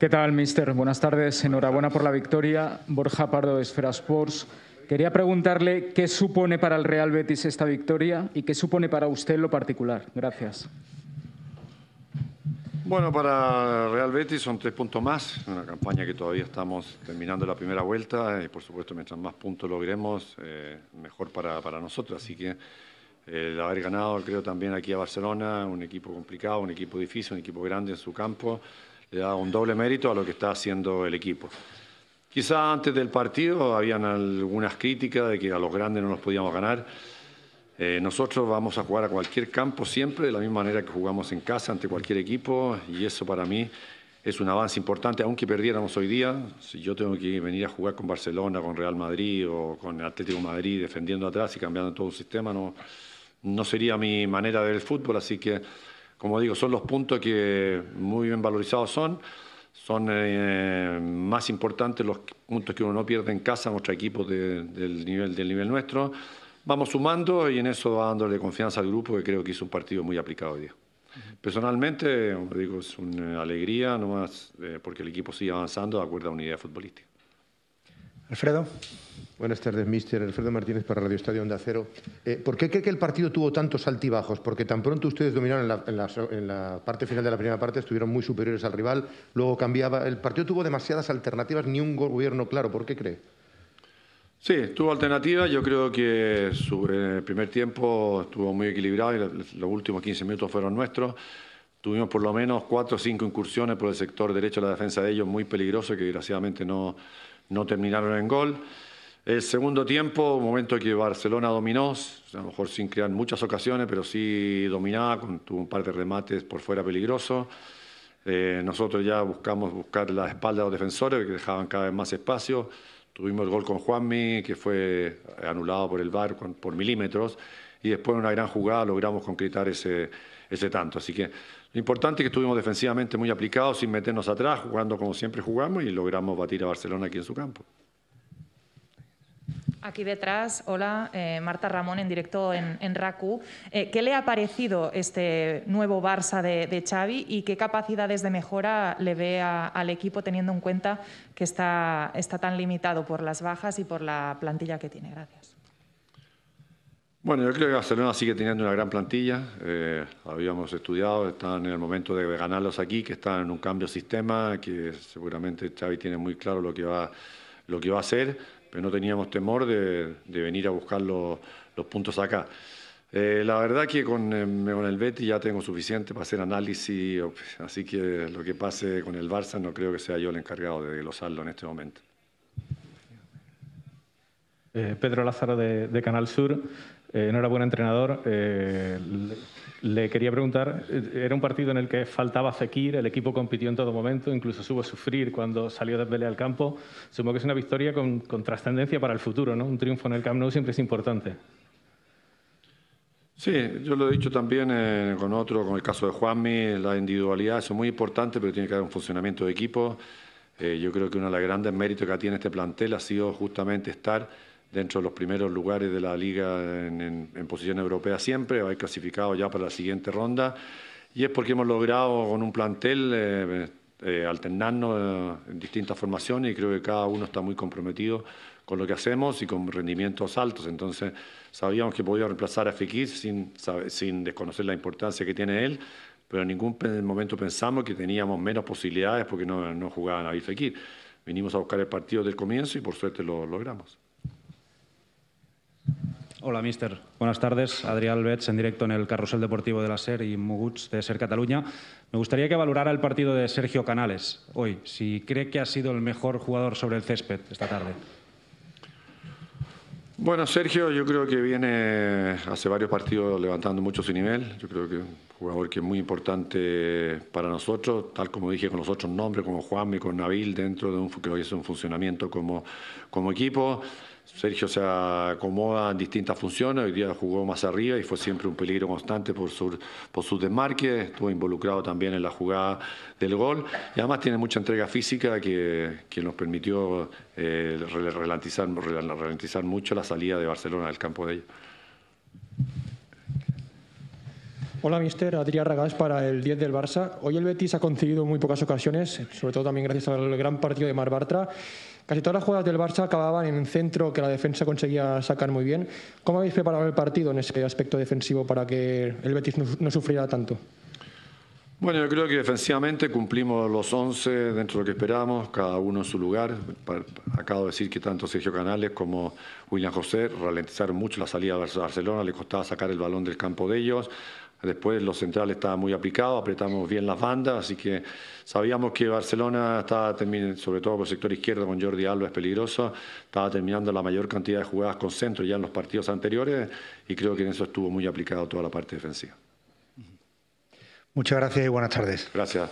¿Qué tal, mister? Buenas tardes. Enhorabuena por la victoria. Borja Pardo de Esfera Sports. Quería preguntarle qué supone para el Real Betis esta victoria y qué supone para usted lo particular. Gracias. Bueno, para Real Betis son tres puntos más, en una campaña que todavía estamos terminando la primera vuelta y por supuesto mientras más puntos logremos, eh, mejor para, nosotros. Así que el haber ganado creo también aquí a Barcelona, un equipo complicado, un equipo difícil, un equipo grande en su campo, le da un doble mérito a lo que está haciendo el equipo. Quizá antes del partido habían algunas críticas de que a los grandes no nos podíamos ganar. Eh, nosotros vamos a jugar a cualquier campo siempre de la misma manera que jugamos en casa ante cualquier equipo y eso para mí es un avance importante, aunque perdiéramos hoy día. Si yo tengo que venir a jugar con Barcelona, con Real Madrid o con Atlético de Madrid defendiendo atrás y cambiando todo el sistema, no, no sería mi manera de ver el fútbol, así que como digo, son los puntos que muy bien valorizados son. Son eh, más importantes los puntos que uno no pierde en casa, nuestro equipo del, nivel, del nivel nuestro. Vamos sumando y en eso dándole confianza al grupo, que creo que hizo un partido muy aplicado hoy día. Personalmente, digo, es una alegría nomás, eh, porque el equipo sigue avanzando de acuerdo a una idea futbolística. Alfredo. Buenas tardes, mister. Alfredo Martínez para Radio Estadio Onda Cero. Eh, ¿Por qué cree que el partido tuvo tantos altibajos? Porque tan pronto ustedes dominaron en la, parte final de la primera parte, estuvieron muy superiores al rival, luego cambiaba. El partido tuvo demasiadas alternativas, ni un gobierno claro. ¿Por qué cree? Sí, tuvo alternativas. Yo creo que en el primer tiempo estuvo muy equilibrado y los últimos 15 minutos fueron nuestros. Tuvimos por lo menos cuatro o cinco incursiones por el sector derecho a la defensa de ellos, muy peligroso, que desgraciadamente no no terminaron en gol. El segundo tiempo, un momento que Barcelona dominó, a lo mejor sin crear muchas ocasiones, pero sí dominaba, tuvo un par de remates por fuera peligrosos. Eh, nosotros ya buscamos buscar la espalda de los defensores, que dejaban cada vez más espacio. Tuvimos el gol con Juanmi, que fue anulado por el VAR por milímetros. Y después, en una gran jugada, logramos concretar ese, ese tanto. Así que lo importante es que estuvimos defensivamente muy aplicados, sin meternos atrás, jugando como siempre jugamos y logramos batir a Barcelona aquí en su campo. Aquí detrás, hola, eh, Marta Ramón en directo en, RACU. Eh, ¿Qué le ha parecido este nuevo Barça de, Xavi y qué capacidades de mejora le ve al equipo teniendo en cuenta que está tan limitado por las bajas y por la plantilla que tiene? Gracias. Bueno, yo creo que Barcelona sigue teniendo una gran plantilla. Eh, habíamos estudiado, están en el momento de ganarlos aquí, que están en un cambio de sistema, que seguramente Xavi tiene muy claro lo que va, lo que va a hacer, pero no teníamos temor de, venir a buscar los, puntos acá. Eh, la verdad que con, eh, el Betty ya tengo suficiente para hacer análisis, así que lo que pase con el Barça no creo que sea yo el encargado de glosarlo en este momento. Eh, Pedro Lázaro de, Canal Sur. no eh, era buen entrenador. Eh, le, quería preguntar, era un partido en el que faltaba Fekir, el equipo compitió en todo momento, incluso supo sufrir cuando salió de pelea al campo. Supongo que es una victoria con, trascendencia para el futuro, ¿no? Un triunfo en el Camp Nou siempre es importante. Sí, yo lo he dicho también con otro, con el caso de Juanmi, la individualidad, es muy importante, pero tiene que haber un funcionamiento de equipo. yo creo que uno de los grandes méritos que tiene este plantel ha sido justamente estar dentro de los primeros lugares de la liga en, posición europea siempre, haber clasificado ya para la siguiente ronda. Y es porque hemos logrado con un plantel eh, eh, eh, alternarnos en distintas formaciones y creo que cada uno está muy comprometido con lo que hacemos y con rendimientos altos. Entonces sabíamos que podía reemplazar a Fekir sin, sin desconocer la importancia que tiene él, pero en ningún momento pensamos que teníamos menos posibilidades porque no, no jugaban a Fekir. Vinimos a buscar el partido del comienzo y por suerte lo logramos. Hola, mister. Buenas tardes. Adrián Betts, en directo en el Carrusel Deportivo de la SER y Muguts de SER Cataluña. Me gustaría que valorara el partido de Sergio Canales hoy, si cree que ha sido el mejor jugador sobre el césped esta tarde. Bueno, Sergio, yo creo que viene hace varios partidos levantando mucho su nivel. Yo creo que un jugador que es muy importante para nosotros, tal como dije con los otros nombres, como Juanme, con Nabil, dentro de un, es un funcionamiento como, como equipo. Sergio se acomoda en distintas funciones, hoy día jugó más arriba y fue siempre un peligro constante por su, por su desmarque, estuvo involucrado también en la jugada del gol y además tiene mucha entrega física que, que nos permitió eh, ralentizar, ralentizar mucho la salida de Barcelona del campo de ellos. Hola, mister. Adrián Ragaz para el 10 del Barça. Hoy el Betis ha concedido muy pocas ocasiones, sobre todo también gracias al gran partido de Mar Bartra. Casi todas las jugadas del Barça acababan en un centro que la defensa conseguía sacar muy bien. ¿Cómo habéis preparado el partido en ese aspecto defensivo para que el Betis no, sufriera tanto? Bueno, yo creo que defensivamente cumplimos los 11 dentro de lo que esperamos, cada uno en su lugar. Acabo de decir que tanto Sergio Canales como William José ralentizaron mucho la salida de Barcelona, le costaba sacar el balón del campo de ellos. Después los centrales estaba muy aplicado, apretamos bien las bandas, así que sabíamos que Barcelona estaba terminando, sobre todo por el sector izquierdo con Jordi Alba es peligroso, estaba terminando la mayor cantidad de jugadas con centro ya en los partidos anteriores y creo que en eso estuvo muy aplicado toda la parte defensiva. Muchas gracias y buenas tardes. Gracias,